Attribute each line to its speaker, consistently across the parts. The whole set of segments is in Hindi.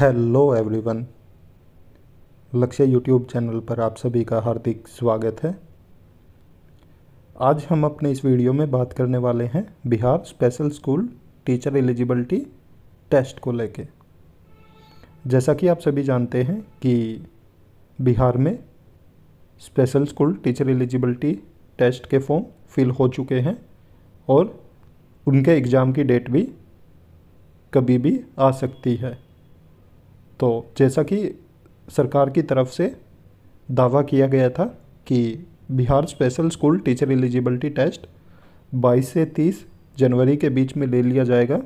Speaker 1: hello everyone Lakshya YouTube channel पर आप सभी का हार्दिक स्वागत है आज हम अपने इस वीडियो में बात करने वाले हैं Bihar special school teacher eligibility test को लेके जैसा कि आप सभी जानते हैं कि बिहार में special school teacher eligibility test के फॉर्म फिल हो चुके हैं और उनके एग्ज़ाम की डेट भी कभी भी आ सकती है तो जैसा कि सरकार की तरफ से दावा किया गया था कि Bihar special school teacher eligibility test 22 से 30 जनवरी के बीच में ले लिया जाएगा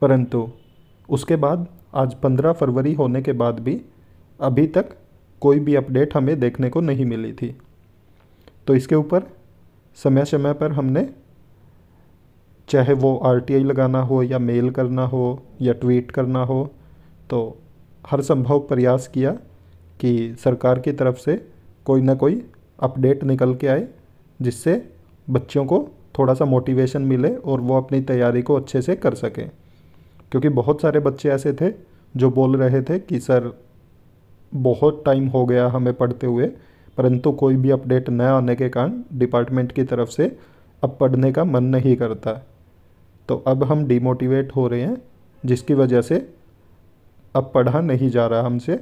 Speaker 1: परंतु उसके बाद आज 15 फरवरी होने के बाद भी अभी तक कोई भी अपडेट हमें देखने को नहीं मिली थी तो इसके ऊपर समय समय पर हमने चाहे वो आर लगाना हो या मेल करना हो या ट्वीट करना हो तो हर संभव प्रयास किया कि सरकार की तरफ से कोई ना कोई अपडेट निकल के आए जिससे बच्चों को थोड़ा सा मोटिवेशन मिले और वो अपनी तैयारी को अच्छे से कर सकें क्योंकि बहुत सारे बच्चे ऐसे थे जो बोल रहे थे कि सर बहुत टाइम हो गया हमें पढ़ते हुए परंतु कोई भी अपडेट न आने के कारण डिपार्टमेंट की तरफ से अब पढ़ने का मन नहीं करता तो अब हम डिमोटिवेट हो रहे हैं जिसकी वजह से अब पढ़ा नहीं जा रहा हमसे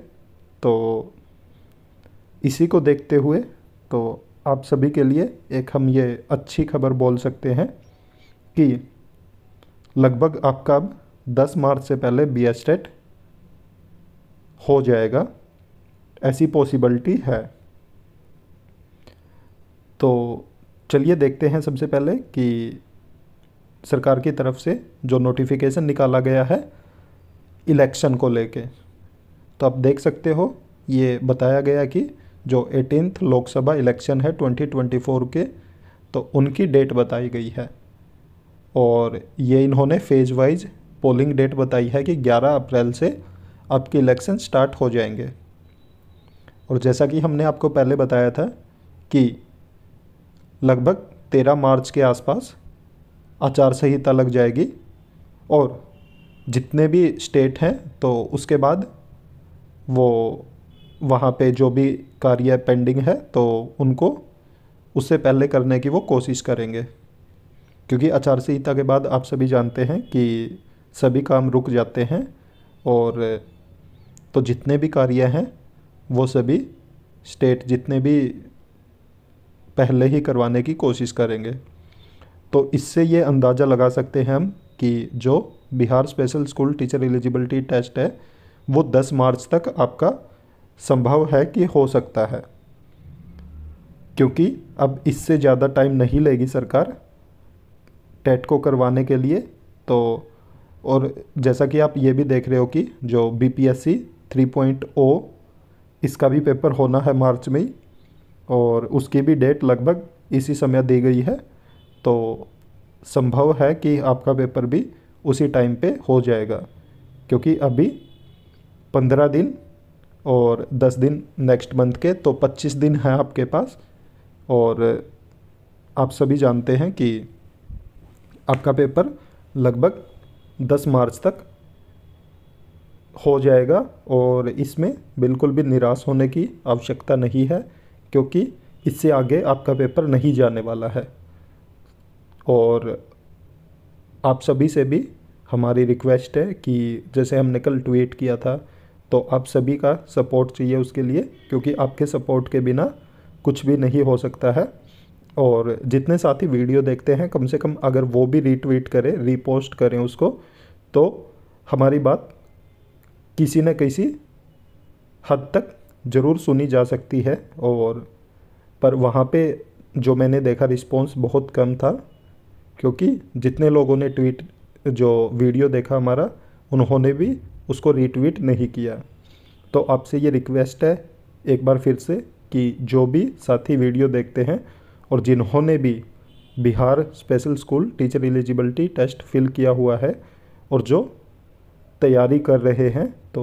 Speaker 1: तो इसी को देखते हुए तो आप सभी के लिए एक हम ये अच्छी खबर बोल सकते हैं कि लगभग आपका अब दस मार्च से पहले बी एस टेट हो जाएगा ऐसी पॉसिबिलिटी है तो चलिए देखते हैं सबसे पहले कि सरकार की तरफ से जो नोटिफिकेशन निकाला गया है इलेक्शन को लेके तो आप देख सकते हो ये बताया गया कि जो एटीनथ लोकसभा इलेक्शन है 2024 के तो उनकी डेट बताई गई है और ये इन्होंने फेज वाइज पोलिंग डेट बताई है कि 11 अप्रैल से आपके इलेक्शन स्टार्ट हो जाएंगे और जैसा कि हमने आपको पहले बताया था कि लगभग 13 मार्च के आसपास आचार संहिता लग जाएगी और जितने भी स्टेट हैं तो उसके बाद वो वहाँ पे जो भी कार्य पेंडिंग है तो उनको उससे पहले करने की वो कोशिश करेंगे क्योंकि आचार संहिता के बाद आप सभी जानते हैं कि सभी काम रुक जाते हैं और तो जितने भी कार्य हैं वो सभी स्टेट जितने भी पहले ही करवाने की कोशिश करेंगे तो इससे ये अंदाज़ा लगा सकते हैं हम कि जो Bihar special school teacher eligibility test है वो 10 मार्च तक आपका संभव है कि हो सकता है क्योंकि अब इससे ज़्यादा टाइम नहीं लेगी सरकार टेट को करवाने के लिए तो और जैसा कि आप ये भी देख रहे हो कि जो B P S C three point O इसका भी पेपर होना है मार्च में ही और उसकी भी डेट लगभग इसी समय दी गई है तो संभव है कि आपका पेपर भी उसी टाइम पे हो जाएगा क्योंकि अभी पंद्रह दिन और दस दिन नेक्स्ट मंथ के तो पच्चीस दिन हैं आपके पास और आप सभी जानते हैं कि आपका पेपर लगभग दस मार्च तक हो जाएगा और इसमें बिल्कुल भी निराश होने की आवश्यकता नहीं है क्योंकि इससे आगे आपका पेपर नहीं जाने वाला है और आप सभी से भी हमारी रिक्वेस्ट है कि जैसे हमने कल ट्वीट किया था तो आप सभी का सपोर्ट चाहिए उसके लिए क्योंकि आपके सपोर्ट के बिना कुछ भी नहीं हो सकता है और जितने साथी वीडियो देखते हैं कम से कम अगर वो भी रीट्वीट करें रीपोस्ट करें उसको तो हमारी बात किसी न किसी हद तक ज़रूर सुनी जा सकती है और पर वहाँ पे जो मैंने देखा रिस्पॉन्स बहुत कम था क्योंकि जितने लोगों ने ट्वीट जो वीडियो देखा हमारा उन्होंने भी उसको रीट्वीट नहीं किया तो आपसे ये रिक्वेस्ट है एक बार फिर से कि जो भी साथी वीडियो देखते हैं और जिन्होंने भी Bihar special school teacher eligibility test fill किया हुआ है और जो तैयारी कर रहे हैं तो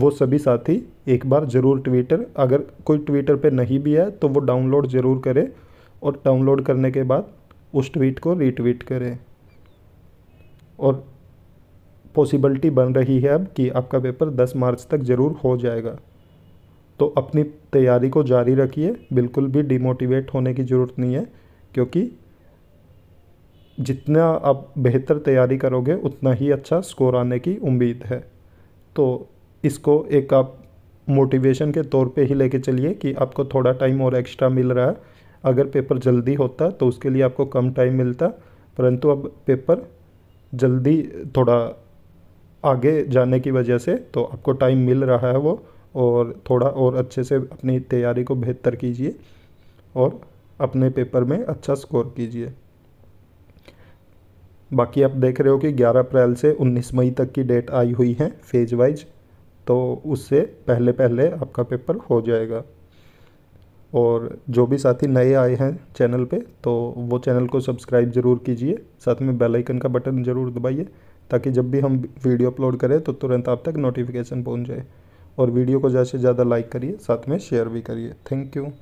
Speaker 1: वो सभी साथी एक बार ज़रूर ट्विटर अगर कोई ट्विटर पे नहीं भी है तो वो डाउनलोड ज़रूर करें और डाउनलोड करने के बाद उस ट्वीट को रीट्वीट करें और पॉसिबिलिटी बन रही है अब कि आपका पेपर 10 मार्च तक ज़रूर हो जाएगा तो अपनी तैयारी को जारी रखिए बिल्कुल भी डिमोटिवेट होने की ज़रूरत नहीं है क्योंकि जितना आप बेहतर तैयारी करोगे उतना ही अच्छा स्कोर आने की उम्मीद है तो इसको एक आप मोटिवेशन के तौर पे ही लेके चलिए कि आपको थोड़ा टाइम और एक्स्ट्रा मिल रहा है अगर पेपर जल्दी होता तो उसके लिए आपको कम टाइम मिलता परंतु अब पेपर जल्दी थोड़ा आगे जाने की वजह से तो आपको टाइम मिल रहा है वो और थोड़ा और अच्छे से अपनी तैयारी को बेहतर कीजिए और अपने पेपर में अच्छा स्कोर कीजिए बाकी आप देख रहे हो कि 11 अप्रैल से 19 मई तक की डेट आई हुई है फेज वाइज तो उससे पहले पहले आपका पेपर हो जाएगा और जो भी साथी नए आए हैं चैनल पे तो वो चैनल को सब्सक्राइब ज़रूर कीजिए साथ में बेल आइकन का बटन ज़रूर दबाइए ताकि जब भी हम वीडियो अपलोड करें तो तुरंत आप तक नोटिफिकेशन पहुंच जाए और वीडियो को ज़्यादा से ज़्यादा लाइक करिए साथ में शेयर भी करिए थैंक यू